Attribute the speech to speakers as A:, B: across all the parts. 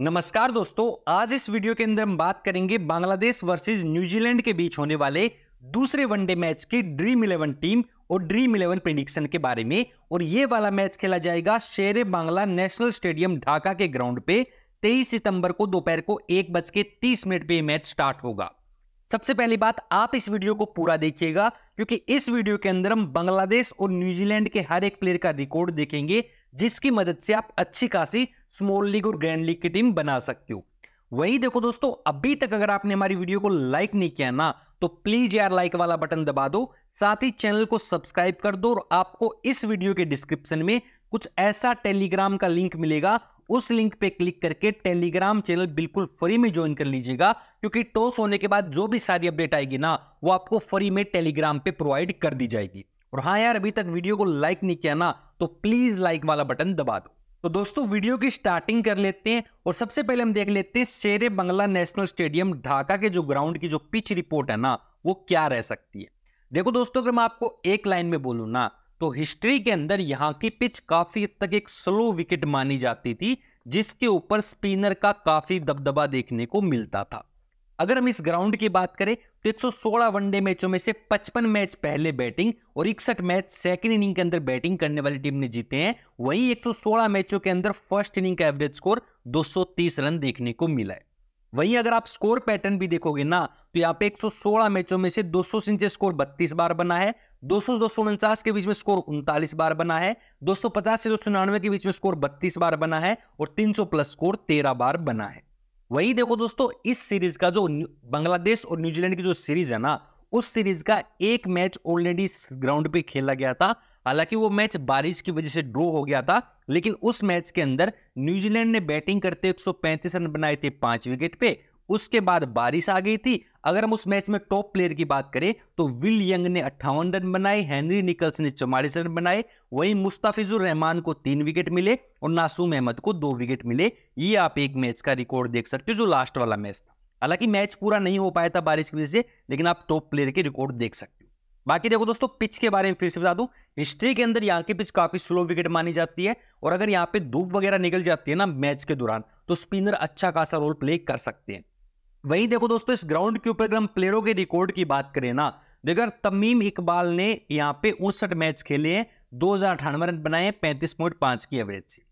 A: नमस्कार दोस्तों आज इस वीडियो के अंदर हम बात करेंगे बांग्लादेश वर्सेस न्यूजीलैंड के बीच होने वाले दूसरे वनडे मैच की ड्रीम इलेवन टीम और ड्रीम इलेवन प्रिडिक्शन के बारे में और ये वाला मैच खेला जाएगा शेर बांग्ला नेशनल स्टेडियम ढाका के ग्राउंड पे 23 सितंबर को दोपहर को एक बज के तीस मिनट पे मैच स्टार्ट होगा सबसे पहली बात आप इस वीडियो को पूरा देखिएगा क्योंकि इस वीडियो के अंदर हम बांग्लादेश और न्यूजीलैंड के हर एक प्लेयर का रिकॉर्ड देखेंगे जिसकी मदद से आप अच्छी खासी स्मॉल लीग और ग्रैंड लीग की टीम बना सकते हो वही देखो दोस्तों अभी तक अगर आपने हमारी वीडियो को लाइक नहीं किया ना तो प्लीज यार लाइक वाला बटन दबा दो साथ ही चैनल को सब्सक्राइब कर दो और आपको इस वीडियो के डिस्क्रिप्शन में कुछ ऐसा टेलीग्राम का लिंक मिलेगा उस लिंक पे क्लिक करके टेलीग्राम चैनल बिल्कुल फ्री में ज्वाइन कर लीजिएगा क्योंकि टॉस होने के बाद जो भी सारी अपडेट आएगी ना वो आपको फ्री में टेलीग्राम पे प्रोवाइड कर दी जाएगी और हाँ यार अभी तक वीडियो को लाइक नहीं किया ना तो प्लीज लाइक वाला बटन दबा दो तो दोस्तों वीडियो की स्टार्टिंग कर लेते हैं और सबसे पहले हम देख लेते हैं शेर बंगला नेशनल स्टेडियम ढाका के जो ग्राउंड की जो पिच रिपोर्ट है ना वो क्या रह सकती है देखो दोस्तों अगर मैं आपको एक लाइन में बोलूँ ना तो हिस्ट्री के अंदर यहाँ की पिच काफी हद तक एक स्लो विकेट मानी जाती थी जिसके ऊपर स्पिनर का काफी दबदबा देखने को मिलता था अगर हम इस ग्राउंड की बात करें तो 116 वनडे मैचों में से 55 मैच पहले बैटिंग और इकसठ मैच सेकंड इनिंग के अंदर बैटिंग करने वाली टीम ने जीते हैं वहीं 116 मैचों के अंदर फर्स्ट इनिंग का एवरेज स्कोर 230 रन देखने को मिला है वहीं अगर आप स्कोर पैटर्न भी देखोगे ना तो यहाँ पे 116 मैचों में से दो सौ स्कोर बत्तीस बार बना है दो सौ दो के बीच में स्कोर उनतालीस बार बना है पचास से दो के बीच में स्कोर बत्तीस बार बना है और सौ प्लस स्कोर तेरह बार बना है वही देखो दोस्तों इस सीरीज का जो बांग्लादेश और न्यूजीलैंड की जो सीरीज है ना उस सीरीज का एक मैच ऑलरेडी ग्राउंड पे खेला गया था हालांकि वो मैच बारिश की वजह से ड्रॉ हो गया था लेकिन उस मैच के अंदर न्यूजीलैंड ने बैटिंग करते 135 रन बनाए थे पांच विकेट पे उसके बाद बारिश आ गई थी अगर हम उस मैच में टॉप प्लेयर की बात करें तो विल यंग ने अट्ठावन रन बनाए हेनरी निकल्स ने चौवालीस रन बनाए वही मुस्ताफिजुर रहमान को तीन विकेट मिले और नासूम अहमद को दो विकेट मिले ये आप एक मैच का रिकॉर्ड देख सकते हो जो लास्ट वाला मैच था हालांकि मैच पूरा नहीं हो पाया था बारिश की वजह से लेकिन आप टॉप प्लेयर के रिकॉर्ड देख सकते हो बाकी देखो दोस्तों पिच के बारे में फिर से बता दूं हिस्ट्री के अंदर यहाँ की पिच काफी स्लो विकेट मानी जाती है और अगर यहाँ पे धूप वगैरह निकल जाती है ना मैच के दौरान तो स्पिनर अच्छा खासा रोल प्ले कर सकते हैं वहीं देखो दोस्तों इस ग्राउंड के ऊपर अगर हम प्लेयरों के रिकॉर्ड की बात करें ना देखो तो तमीम इकबाल ने यहाँ पे उनसठ मैच खेले हैं दो रन बनाए पैंतीस पॉइंट पांच की एवरेज से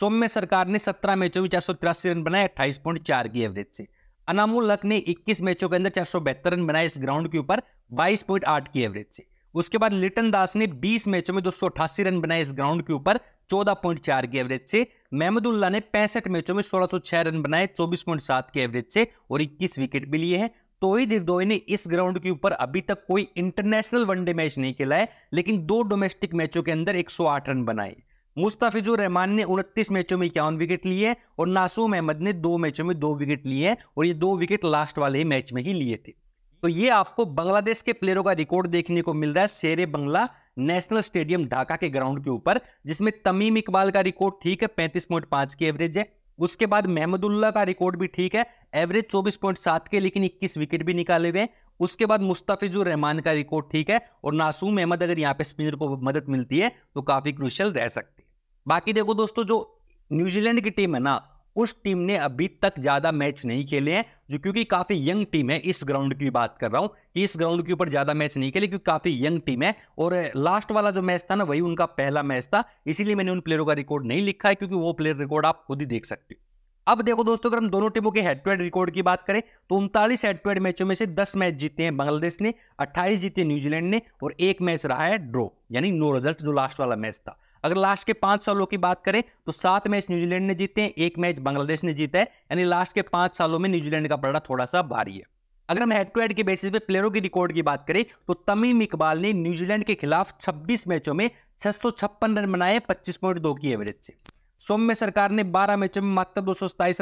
A: सोम में सरकार ने सत्रह मैचों में चार सौ तिरासी रन बनाए अट्ठाईस पॉइंट चार की एवरेज से अनामुल हक ने 21 मैचों के अंदर चार सौ बहत्तर रन बनाए इस ग्राउंड के ऊपर 22.8 की एवरेज से उसके बाद लिटन दास ने 20 मैचों में दो रन बनाए इस ग्राउंड के ऊपर 14.4 की एवरेज से महमदुल्ला ने पैंसठ मैचों में छह रन बनाए 24.7 के एवरेज से और इक्कीस विकेट भी लिए हैं तोहिद हृदय ने इस ग्राउंड के ऊपर अभी तक कोई इंटरनेशनल वनडे मैच नहीं खेला है लेकिन दो डोमेस्टिक मैचों के अंदर 108 रन बनाए मुस्ताफिजुर रहमान ने उनतीस मैचों में इक्यावन विकेट लिए और नासूम अहमद ने दो मैचों में दो विकेट लिए हैं और ये दो विकेट लास्ट वाले ही मैच में ही लिए थे तो ये आपको बांग्लादेश के प्लेयरों का रिकॉर्ड देखने को मिल रहा है शेर बंगला नेशनल स्टेडियम ढाका के ग्राउंड के ऊपर जिसमें तमीम इकबाल का रिकॉर्ड ठीक है पैंतीस पॉइंट पांच की एवरेज है उसके बाद महमदुल्ला का रिकॉर्ड भी ठीक है एवरेज चौबीस पॉइंट सात के लेकिन इक्कीस विकेट भी निकाले हुए हैं उसके बाद मुस्ताफिजुर रहमान का रिकॉर्ड ठीक है और नासूम अहमद अगर यहाँ पे स्पिनर को मदद मिलती है तो काफी क्रुशल रह सकती है बाकी देखो दोस्तों जो न्यूजीलैंड की टीम है ना उस टीम ने अभी तक ज्यादा मैच नहीं खेले हैं जो क्योंकि काफी यंग टीम है इस ग्राउंड की बात कर रहा हूं कि इस ग्राउंड के ऊपर ज्यादा मैच नहीं खेले क्योंकि काफी यंग टीम है और लास्ट वाला जो मैच था ना वही उनका पहला मैच था इसीलिए मैंने उन प्लेयरों का रिकॉर्ड नहीं लिखा है क्योंकि वो प्लेयर रिकॉर्ड आप खुद ही देख सकते हो अब देखो दोस्तों अगर हम दोनों टीमों के हेड टू हेड रिकॉर्ड की बात करें तो उनतालीस हेड टू हेड मैचों में से 10 मैच जीते हैं बांग्लादेश ने 28 जीते न्यूजीलैंड ने और एक मैच रहा है ड्रॉ यानी नो रिजल्ट जो लास्ट वाला मैच था अगर लास्ट के पांच सालों की बात करें तो सात मैच न्यूजीलैंड ने जीते हैं एक मैच बांग्लादेश ने जीता है यानी लास्ट के पांच सालों में न्यूजीलैंड का पलड़ा थोड़ा सा भारी है अगर हम हेड टू हेड के बेसिस पे प्लेयरों की रिकॉर्ड की बात करें तो तमीम इकबाल ने न्यूजीलैंड के खिलाफ छब्बीस मैचों में छह रन बनाए दो की एवरेज से सौम्य सरकार ने 12 मैचों में मात्र दो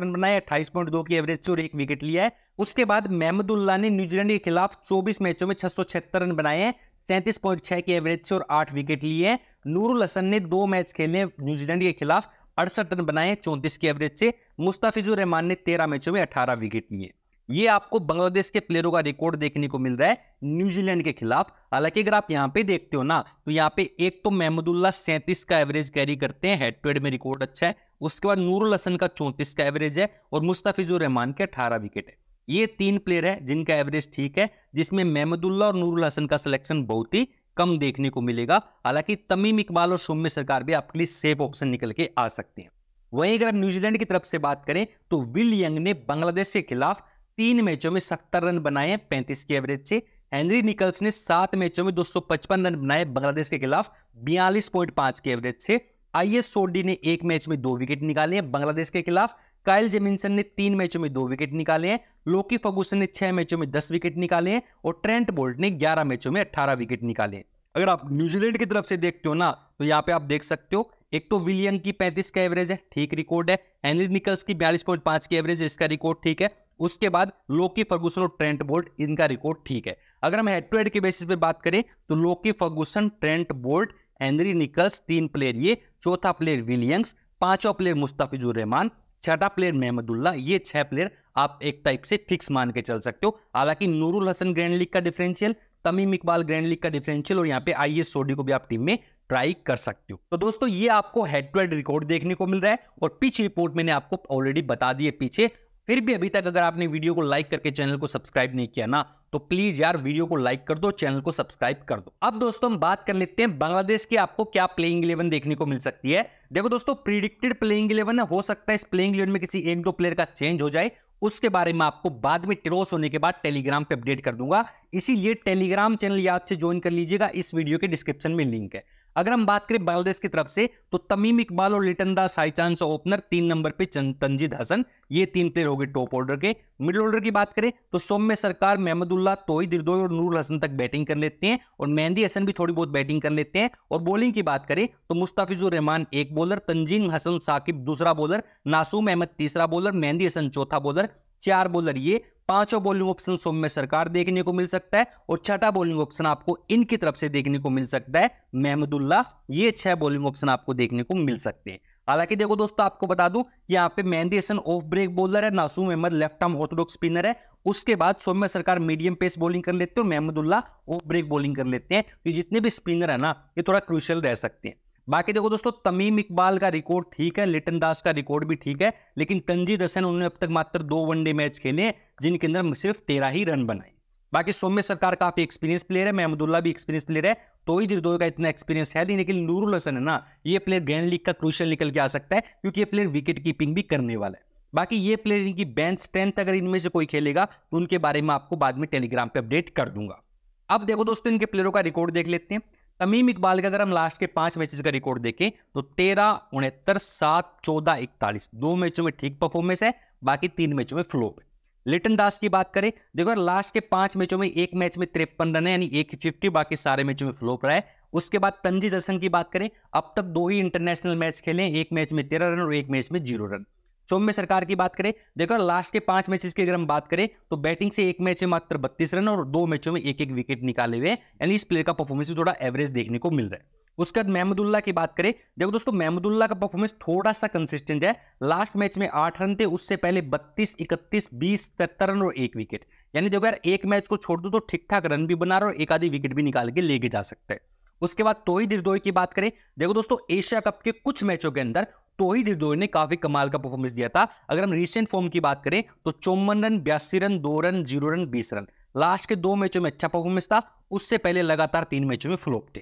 A: रन बनाए अट्ठाईस पॉइंट दो की एवरेज से और एक विकेट लिया है उसके बाद महमदुल्ला ने न्यूजीलैंड के खिलाफ 24 मैचों में छह रन बनाए हैं सैंतीस पॉइंट छह की एवरेज से और आठ विकेट लिए हैं नूरुल हसन ने दो मैच खेले न्यूजीलैंड के खिलाफ अड़सठ रन बनाए चौंतीस की एवरेज से मुस्ताफिजुर रहमान ने तेरह मैचों में अठारह विकेट लिए ये आपको बांग्लादेश के प्लेयरों का रिकॉर्ड देखने को मिल रहा है न्यूजीलैंड के खिलाफ हालांकि अगर आप यहाँ पे देखते हो ना तो यहाँ पे एक तो महमदुल्ला सैंतीस का एवरेज कैरी करते हैं हेड टू हेड में रिकॉर्ड अच्छा है उसके बाद नूरुल हसन का चौंतीस का एवरेज है और मुस्ताफिजुर रहमान के अठारह विकेट है ये तीन प्लेयर है जिनका एवरेज ठीक है जिसमें महमदुल्ला और नूरुल हसन का सिलेक्शन बहुत ही कम देखने को मिलेगा हालांकि तमीम इकबाल और सौम्य सरकार भी आपके लिए सेफ ऑप्शन निकल के आ सकते हैं वहीं अगर आप न्यूजीलैंड की तरफ से बात करें तो विल यंग ने बांग्लादेश के खिलाफ तीन मैचों में सत्तर रन बनाए पैंतीस की एवरेज से हेनरी निकल्स ने सात मैचों में पचपन रन बनाए बांग्लादेश के खिलाफ बयालीस पॉइंट पांच के एवरेज से आई एस सोडी ने एक मैच में दो विकेट निकाले हैं बांग्लादेश के खिलाफ काइल जेमिनसन ने तीन मैचों में दो विकेट निकाले हैं लोकी फगूसन ने छह मैचों में दस विकेट निकाले हैं और ट्रेंट बोल्ट ने ग्यारह मैचों में अट्ठारह विकेट निकाले हैं अगर आप न्यूजीलैंड की तरफ से देखते हो ना तो यहाँ पे आप देख सकते हो एक तो विलियम की पैंतीस का एवरेज है ठीक रिकॉर्ड है हेनरी निकल्स की बयालीस पॉइंट पांच की एवरेज है इसका रिकॉर्ड ठीक है उसके बाद लोकी फर्गूसन और ट्रेंट बोल्ट इनका रिकॉर्ड ठीक है अगर हम हेड टू हेड के बेसिस पे बात करें तो Lockie Ferguson Trent Boult Henry Nicholls तीन प्लेयर ये चौथा प्लेयर विलियम्स पांचवा प्लेयर मुस्ताफिजुर रहमान छठा प्लेयर मेहमदुल्ला ये छह प्लेयर आप एक टाइप से फिक्स मान के चल सकते हो हालांकि नूरुल हसन ग्रैंड लीग का differential Tamim Iqbal grand league का डिफरेंशियल और यहाँ पे आई एस सोडी को भी आप टीम में ट्राई कर सकते हो तो दोस्तों ये आपको हेड टू हेड रिकॉर्ड देखने को मिल रहा है और पिच रिपोर्ट मैंने आपको ऑलरेडी बता दी है पीछे फिर भी अभी तक अगर आपने वीडियो को लाइक करके चैनल को सब्सक्राइब नहीं किया ना तो प्लीज यार वीडियो को लाइक कर दो चैनल को सब्सक्राइब कर दो अब दोस्तों हम बात कर लेते हैं बांग्लादेश के आपको क्या प्लेइंग इलेवन देखने को मिल सकती है देखो दोस्तों प्रिडिक्टेड प्लेइंग इलेवन है हो सकता है इस प्लेइंग इलेवन में किसी एक दो प्लेयर का चेंज हो जाए उसके बारे में आपको बाद में ट्रोस होने के बाद टेलीग्राम पे अपडेट कर दूंगा इसीलिए टेलीग्राम चैनल याद से ज्वाइन कर लीजिएगा इस वीडियो के डिस्क्रिप्शन में लिंक है अगर हम बात करें बांग्लादेश की तरफ से तो तमीम इकबाल और Liton Das high chance opener तीन नंबर पे तंजीद हसन ये तीन प्लेयर हो गए टॉप ऑर्डर के मिडिल ऑर्डर की बात करें तो सौम्य सरकार महमदुल्ला तोई दिरदोई और नूर हसन तक बैटिंग कर लेते हैं और मेहंदी हसन भी थोड़ी बहुत बैटिंग कर लेते हैं और बॉलिंग की बात करें तो मुस्ताफिजुर रहमान एक बॉलर तंजीम हसन साकिब दूसरा बॉलर नासूम अहमद तीसरा बॉलर मेहंदी हसन चौथा बॉलर चार बॉलर ये पांचों बॉलिंग ऑप्शन में सरकार देखने को मिल सकता है और छठा बॉलिंग ऑप्शन आपको इनकी तरफ से देखने को मिल सकता है महमदुल्ला ये छह बॉलिंग ऑप्शन आपको देखने को मिल सकते हैं हालांकि देखो दोस्तों आपको बता दूं कि यहाँ पे Mehidy Hasan off break bowler है Nasum Ahmed left arm orthodox spinner है उसके बाद सोम्य सरकार मीडियम पेस बॉलिंग कर लेते हैं और महमदुल्ला ऑफ ब्रेक बॉलिंग कर लेते हैं तो जितने भी स्पिनर है ना ये थोड़ा क्रूशल रह सकते हैं बाकी देखो दोस्तों तमीम इकबाल का रिकॉर्ड ठीक है लिटन दास का रिकॉर्ड भी ठीक है लेकिन तंजीद हसन उन्होंने अब तक मात्र दो वनडे मैच खेले जिनके अंदर सिर्फ तेरह ही रन बनाए बाकी सौम्य सरकार काफी एक्सपीरियंस प्लेयर है महमदुल्ला भी एक्सपीरियंस प्लेयर है तो ही दिरदोई का इतना एक्सपीरियंस है नहीं लेकिन नूरुल हसन है ना ये प्लेयर ग्रैंड लीग का क्रूशल निकल के आ सकता है क्योंकि ये प्लेयर विकेट कीपिंग भी करने वाला है बाकी ये प्लेयर इनकी बेंच स्ट्रेंथ अगर इनमें से कोई खेलेगा तो उनके बारे में आपको बाद में टेलीग्राम पर अपडेट कर दूंगा अब देखो दोस्तों इनके प्लेयरों का रिकॉर्ड देख लेते हैं तमीम इकबाल के अगर हम लास्ट के पांच मैचेस का रिकॉर्ड देखें तो तेरह उनहत्तर सात चौदह इकतालीस दो मैचों में ठीक परफॉर्मेंस है बाकी तीन मैचों में फ्लोप है लिटन दास की बात करें देखो लास्ट के पांच मैचों में एक मैच में तिरपन रन है यानी एक फिफ्टी बाकी सारे मैचों में फ्लोप रहा है उसके बाद तंजी दर्शन की बात करें अब तक दो ही इंटरनेशनल मैच खेले एक मैच में तेरह रन और एक मैच में जीरो रन सौम्य सरकार की बात करें देखो लास्ट के पांच मैचेस की अगर हम बात करें तो बैटिंग से एक मैच में मात्र बत्तीस रन और दो मैचों में एक एक विकेट निकाले हुए यानी इस प्लेयर का परफॉर्मेंस भी थोड़ा एवरेज देखने को मिल रहा है उसके बाद महमदुल्ला की बात करें देखो दोस्तों महमदुल्ला का परफॉर्मेंस थोड़ा सा कंसिस्टेंट है लास्ट मैच में आठ रन थे उससे पहले बत्तीस इकतीस बीस सत्तर रन और एक विकेट यानी देखो यार एक मैच को छोड़ दो तो ठीक ठाक रन भी बना रहे और एक आधी विकेट भी निकाल के लेके जा सकते हैं उसके बाद तोई हृदय की बात करें देखो दोस्तों एशिया कप के कुछ मैचों के अंदर तो तोहिद हिडोर ने काफी कमाल का परफॉर्मेंस दिया था अगर हम रिसेंट फॉर्म की बात करें तो चौवन रन बयासी रन दो रन जीरो रन बीस रन लास्ट के दो मैचों में अच्छा परफॉर्मेंस था उससे पहले लगातार तीन मैचों में फ्लोप थे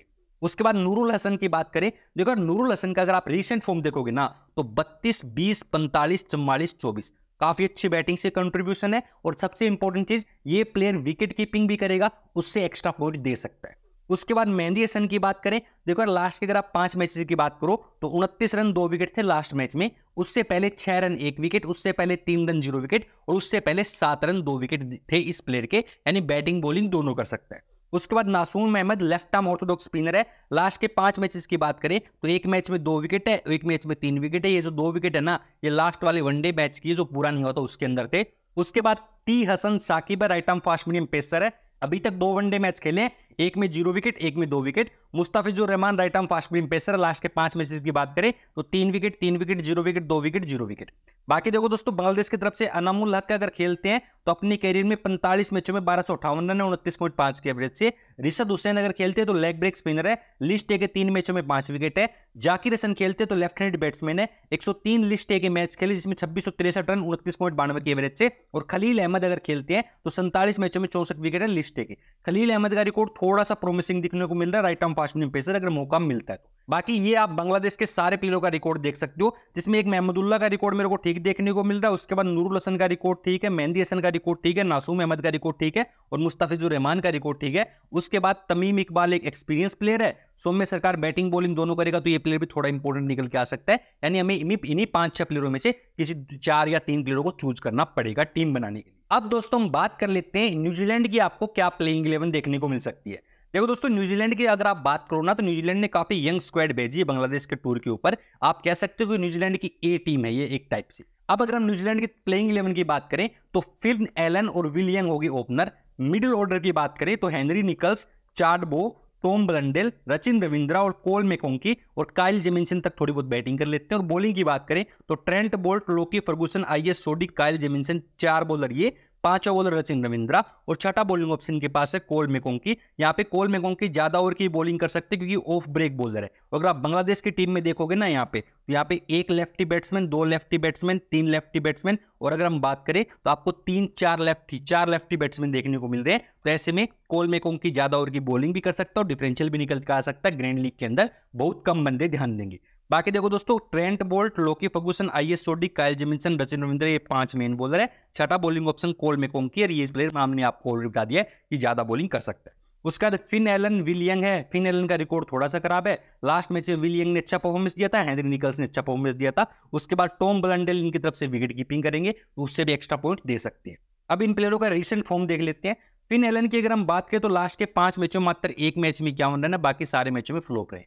A: उसके बाद नूरुल हसन की बात करें देखो नूरुल हसन का अगर आप रिसेंट फॉर्म देखोगे ना तो 32, 20, 45, 44, 24 काफी अच्छी बैटिंग से कंट्रीब्यूशन है और सबसे इंपॉर्टेंट चीज ये प्लेयर विकेट कीपिंग भी करेगा उससे एक्स्ट्रा पॉइंट दे सकता है उसके बाद मेहंदी हसन की बात करें देखो लास्ट के अगर आप पांच मैचेस की बात करो तो उनतीस रन दो विकेट थे लास्ट मैच में उससे पहले छह रन एक विकेट उससे पहले तीन रन जीरो विकेट और उससे पहले सात रन दो विकेट थे इस प्लेयर के यानी बैटिंग बॉलिंग दोनों कर सकता है उसके बाद Nasum Ahmed left arm orthodox spinner है लास्ट के पांच मैचेस की बात करें तो एक मैच में दो विकेट है एक मैच में तीन विकेट है ये जो दो विकेट है ना ये लास्ट वाले वनडे मैच की जो पूरा नहीं हुआ था उसके अंदर थे उसके बाद टी Hasan Sakib right arm fast medium pacer है अभी तक दो वनडे मैच खेले एक में जीरो विकेट एक में दो wicket Mustafizur Rahman right arm fast medium pacer last के पांच मैचेस की बात करें तो तीन विकेट तीन विकेट जीरो विकेट दो विकेट जीरो विकेट बाकी देखो दोस्तों बांग्लादेश की तरफ से अनामुल हक अगर खेलते हैं तो अपने कैरियर में पैंतालीस मैचों में बारह सौ अठावन रन उनतीस पॉइंट पांच के एवरेज से रिशद हुसैन अगर खेलते हैं तो लेग ब्रेक स्पिनर है लिस्ट ए के तीन मैचों में पांच विकेट है जाकिर हसन खेलते हैं तो लेफ्ट हैंड बैट्समैन है एक लिस्ट ए के मैच खेले जिसमें छब्बीस रन उनतीस पॉइंट के एवरेज से और खलील अहमद अगर खेलते हैं तो सैंतालीस मैचों में चौसठ विकेट है लिस्ट ए के खलील अहमद का रिकॉर्ड थोड़ा सा प्रोमिसिंग दिखने को मिल रहा है right arm fast medium pacer अगर मौका मिलता है तो बाकी ये आप बांग्लादेश के सारे प्लेयरों का रिकॉर्ड देख सकते हो जिसमें एक महमदुल्ला का रिकॉर्ड मेरे को ठीक देखने को मिल रहा है उसके बाद नूरुल हसन का रिकॉर्ड ठीक है मेहंदी हसन का रिकॉर्ड ठीक है नासूम अहमद का रिकॉर्ड ठीक है और मुस्ताफिजुर रहमान का रिकॉर्ड ठीक है उसके बाद तमीम इकबाल एक एक्सपीरियंस प्लेयर है सोम्य सरकार बैटिंग बॉलिंग दोनों करेगा तो ये प्लेयर भी थोड़ा इंपॉर्टेंट निकल के आ सकता है यानी हमें इन्हीं पांच छह प्लेयरों में से किसी चार या तीन प्लेयरों को चूज करना पड़ेगा टीम बनाने के लिए अब दोस्तों हम बात कर लेते हैं न्यूजीलैंड की आपको क्या प्लेइंग इलेवन देखने को मिल सकती है देखो दोस्तों न्यूजीलैंड की अगर आप बात करो ना तो न्यूजीलैंड ने काफी यंग स्क्वाड भेजी है बांग्लादेश के टूर के ऊपर आप कह सकते हो कि न्यूजीलैंड की ए टीम है ये एक टाइप से अब अगर हम न्यूजीलैंड की प्लेइंग इलेवन की बात करें तो फिर एलन और विलियंग होगी ओपनर मिडिल ऑर्डर की बात करें तो Henry Nicholls Chad Bowes Tom Blundell Rachin Ravindra और कोल मेकोंकी और काइल जेमिनसन तक थोड़ी बहुत बैटिंग कर लेते हैं और बॉलिंग की बात करें तो Trent Boult Lockie Ferguson I S Sodhi Kyle Jamieson चार बॉलर ये पांचवा बॉलर रचिन रविंद्रा और छठा बॉलिंग ऑप्शन के पास है कोल मेकोंग की यहाँ पे कोल मेकोंग की ज्यादा ओवर की बॉलिंग कर सकते क्योंकि ऑफ ब्रेक बॉलर है अगर आप बांग्लादेश की टीम में देखोगे ना यहाँ पे तो यहाँ पे एक लेफ्टी बैट्समैन दो लेफ्टी बैट्समैन तीन लेफ्टी बैट्समैन और अगर हम बात करें तो आपको तीन चार लेफ्टी चार लेफ्टी बैट्समैन देखने को मिल रहे हैं तो ऐसे में कोल मेकोंग की ज्यादा ओवर की बॉलिंग भी कर सकता है और डिफरेंशियल भी निकल कर आ सकता है ग्रैंड लीग के अंदर बहुत कम बंदे ध्यान देंगे बाकी देखो दोस्तों Trent Boult Lockie Ferguson I S Sodhi Kyle Jamieson Rachin Ravindra ये पांच मेन बॉलर है छठा बॉलिंग ऑप्शन कोल मेकोंग की और ये प्लेयर हमने आपको ऑलरेडी बता दिया कि ज्यादा बॉलिंग कर सकता है उसके बाद फिन एलन विलियंग है फिन एलन का रिकॉर्ड थोड़ा सा खराब है लास्ट मैच में विलियंग ने अच्छा परफॉर्मेंस दिया था हेनरी निकल्स ने अच्छा परफॉर्मेंस दिया था उसके बाद टॉम ब्लंडेल इनकी तरफ से विकेट कीपिंग करेंगे उससे भी एक्स्ट्रा पॉइंट दे सकते हैं अब इन प्लेयरों का रिसेंट फॉर्म देख लेते हैं फिन एलन की अगर हम बात करें तो लास्ट के पांच मैचों मात्र एक मैच में क्या हो रहा है ना बाकी सारे मैचों में फ्लोप रहे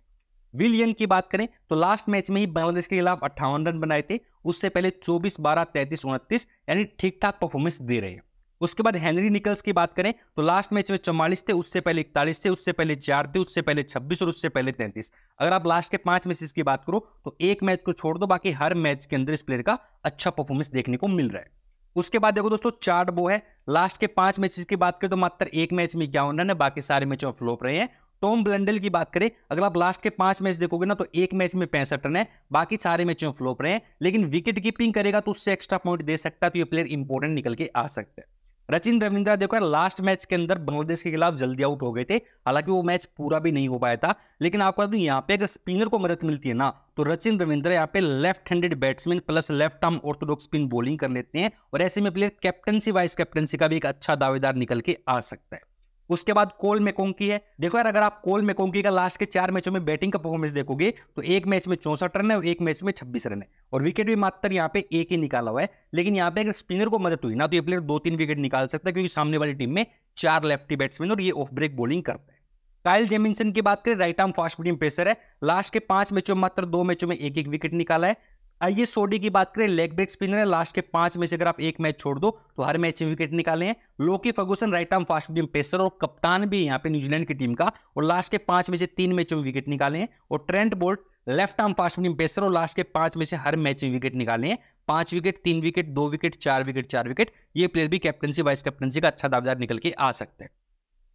A: विलियन की बात करें तो लास्ट मैच में ही बांग्लादेश के खिलाफ अट्ठावन रन बनाए थे उससे पहले 24, 12, 33, उनतीस यानी ठीक ठाक परफॉर्मेंस दे रहे हैं उसके बाद हेनरी निकल्स की बात करें तो लास्ट मैच में चौवालीस थे उससे पहले इकतालीस थे उससे पहले चार थे उससे पहले छब्बीस और उससे पहले तैंतीस अगर आप लास्ट के पांच मैचेस की बात करो तो एक मैच को छोड़ दो बाकी हर मैच के अंदर इस प्लेयर का अच्छा परफॉर्मेंस देखने को मिल रहा है उसके बाद देखो दोस्तों चार्ट वो है लास्ट के पांच मैचेस की बात करें तो मात्र एक मैच में इक्यावन रन है बाकी सारे मैचों में फ्लोप रहे हैं टॉम ब्लेंडल की बात करें अगर आप लास्ट के पांच मैच देखोगे ना तो एक मैच में पैंसठ रन है बाकी सारे मैचों में फ्लोप रहे हैं लेकिन विकेट कीपिंग करेगा तो उससे एक्स्ट्रा पॉइंट दे सकता है तो ये प्लेयर इंपॉर्टेंट निकल के आ सकते हैं रचिन रविंद्रा देखो यार लास्ट मैच के अंदर बांग्लादेश के खिलाफ जल्दी आउट हो गए थे हालांकि वो मैच पूरा भी नहीं हो पाया था लेकिन आपको दूं यहाँ पे अगर स्पिनर को मदद मिलती है ना तो रचिन रविंद्रा यहाँ पे left handed batsman plus left arm orthodox spin bowling कर लेते हैं और ऐसे में प्लेयर कैप्टनसी वाइस कैप्टनसी का भी एक अच्छा दावेदार निकल के आ सकता है उसके बाद कोल मेकोंकी है देखो यार अगर आप कोल मेकोंकी का लास्ट के चार मैचों में बैटिंग का परफॉर्मेंस देखोगे तो एक मैच में चौसठ रन है और एक मैच में छब्बीस रन है और विकेट भी मात्र यहाँ पे एक ही निकाला हुआ है लेकिन यहाँ पे अगर स्पिनर को मदद हुई ना तो ये प्लेयर दो तीन विकेट निकाल सकता है क्योंकि सामने वाली टीम में चार लेफ्टी बैट्समैन और ये ऑफ ब्रेक बॉलिंग करता है काइल जेमिनसन की बात करें right arm fast medium pacer है लास्ट के पांच मैचों में मात्र दो मैचों में एक एक विकेट निकाला है आइए सोडी की बात करें लेग ब्रेक स्पिनर है लास्ट के पांच में से अगर आप एक मैच छोड़ दो तो हर मैच में विकेट निकाले हैं Lockie Ferguson right arm fast medium pacer और कप्तान भी यहाँ पे न्यूजीलैंड की टीम का और लास्ट के पांच में से तीन मैचों में विकेट निकाले हैं और Trent Boult left arm fast medium pacer और लास्ट के पांच में से हर मैच में विकेट निकाले हैं पांच विकेट तीन विकेट दो विकेट चार विकेट चार विकेट ये प्लेयर भी कैप्टनसी वाइस कैप्टनसी का अच्छा दावेदार निकल के आ सकते हैं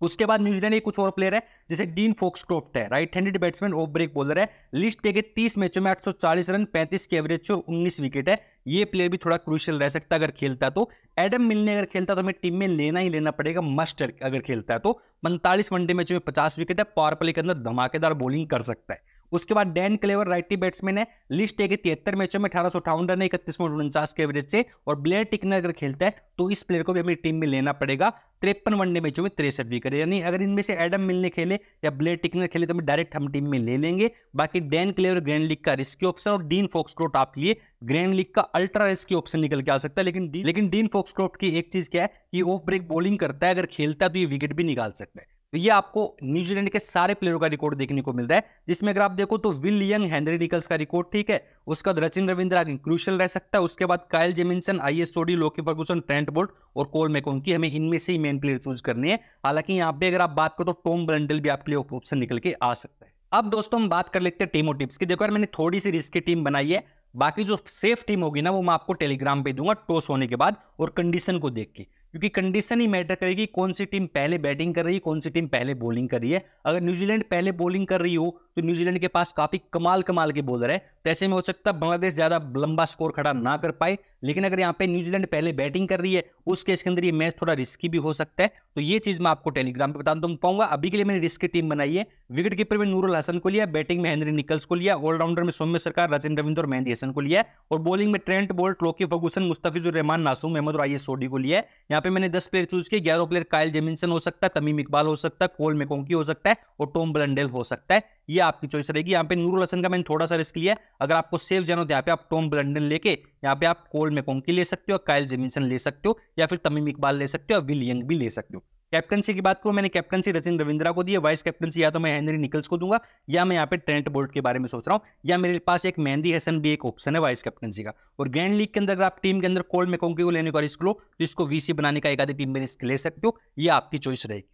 A: उसके बाद न्यूजीलैंड के कुछ और प्लेयर है जैसे डीन फोक्सक्रोफ्ट है right handed batsman off break bowler है लिस्ट के तीस मैचों में 840 रन 35 के एवरेज और 19 विकेट है ये प्लेयर भी थोड़ा क्रूशियल रह सकता है अगर खेलता तो एडम मिलने ने अगर खेलता तो हमें टीम में लेना ही लेना पड़ेगा मस्ट अगर खेलता है तो पैंतालीस वनडे मैचों में पचास विकेट है पावर प्ले के अंदर धमाकेदार बॉलिंग कर सकता है उसके बाद डैन क्लेवर राइटी बैट्समैन है लिस्ट है कि तिहत्तर मैचों में अठारह सौ अठावन रन है इकतीस में उनचास के एवरेज से और ब्लेयर टिकनर अगर खेलता है तो इस प्लेयर को भी अपनी टीम में लेना पड़ेगा तिरपन वनडे मैचों में तिरसठ विकेट है यानी अगर इनमें से एडम मिलने खेले या ब्लेयर टिकनर खेले तो हम डायरेक्ट हम टीम में ले लेंगे बाकी डैन क्लेवर ग्रैंड लीग का रिस्की ऑप्शन और डीन क्रोट आपके लिए ग्रैंड लीग का अल्ट्रा रिस्की ऑप्शन निकल के आ सकता है लेकिन लेकिन डीन क्रोट की एक चीज क्या है कि ऑफ ब्रेक बॉलिंग करता है अगर खेलता है तो ये विकेट भी निकाल सकता है तो ये आपको न्यूजीलैंड के सारे प्लेयरों का रिकॉर्ड देखने को मिल रहा है जिसमें अगर आप देखो तो विलियन हेनरी निकल्स का रिकॉर्ड ठीक है उसके बाद रचिन रविंद्र आगे क्रूशल रह सकता है उसके बाद Kyle Jamieson I S Sodhi Lockie Ferguson Trent Boult और कोल मैकोन की हमें इनमें से ही मेन प्लेयर चूज करनी है हालांकि यहाँ पे अगर आप बात करो तो टॉम ब्रंडल भी आपके लिए ऑप्शन निकल के आ सकता है अब दोस्तों हम बात कर लेते हैं टीमों टिप्स की देखो यार मैंने थोड़ी सी रिस्की टीम बनाई है बाकी जो सेफ टीम होगी ना वो मैं आपको टेलीग्राम पे दूंगा टॉस होने के बाद और कंडीशन को देख के क्योंकि कंडीशन ही मैटर करेगी कौन सी टीम पहले बैटिंग कर रही है कौन सी टीम पहले बॉलिंग कर रही है अगर न्यूजीलैंड पहले बॉलिंग कर रही हो तो न्यूजीलैंड के पास काफी कमाल कमाल के बॉलर है तो ऐसे में हो सकता है बांग्लादेश ज्यादा लंबा स्कोर खड़ा ना कर पाए लेकिन अगर यहाँ पे न्यूजीलैंड पहले बैटिंग कर रही है उस केस के अंदर ये मैच थोड़ा रिस्की भी हो सकता है तो ये चीज मैं आपको टेलीग्राम पे बता दूँ तो पाऊंगा अभी के लिए मैंने रिस्की टीम बनाई है विकेट कीपर में नूरुल हसन को लिया बैटिंग में हेनरी निकल्स को लिया ऑलराउंडर में सौम्य सरकार रचिन रविंद्र मेहंदी हसन को लिया और बॉलिंग में Trent Boult Lockie Ferguson Mustafizur Rahman Nasum Ahmed और आई सोडी को लिया यहाँ पे मैंने दस प्लेयर चूज किया ग्यारह प्लेयर कायल जेमिनसन हो सकता है तमीम इकबाल हो सकता है कोल मेकोंकी हो सकता है और टोम बलंडेल हो सकता है ये आपकी चॉइस रहेगी यहाँ पे नूरुल हसन का मैंने थोड़ा सा रिस्क लिया अगर आपको सेफ जाना तो यहाँ पे आप टॉम ब्लंडन लेके यहाँ पे आप कोल मेकोंकी ले सकते हो कायल जेमिनसन ले सकते हो या फिर तमीम इकबाल ले सकते हो विल यंग भी ले सकते हो कैप्टनसी की बात करूँ मैंने कैप्टनसी रचिन रविंद्रा को दी है वाइस कैप्टनसी या तो मैं हेनरी निकल्स को दूंगा या मैं यहाँ पे ट्रेंट बोल्ट के बारे में सोच रहा हूँ या मेरे पास एक मेहंदी हसन भी एक ऑप्शन है वाइस कैप्टनसी का और ग्रैंड लीग के अंदर अगर आप टीम के अंदर कोल्ड मेकोंकी को लेने का रिस्क लो तो इसको वीसी बनाने का एक आधी टीम में रिस्क ले सकते हो ये आपकी चॉइस रहेगी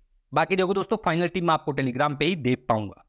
A: बाकी देखो दोस्तों फाइनल टीम आपको टेलीग्राम पे ही दे पाऊंगा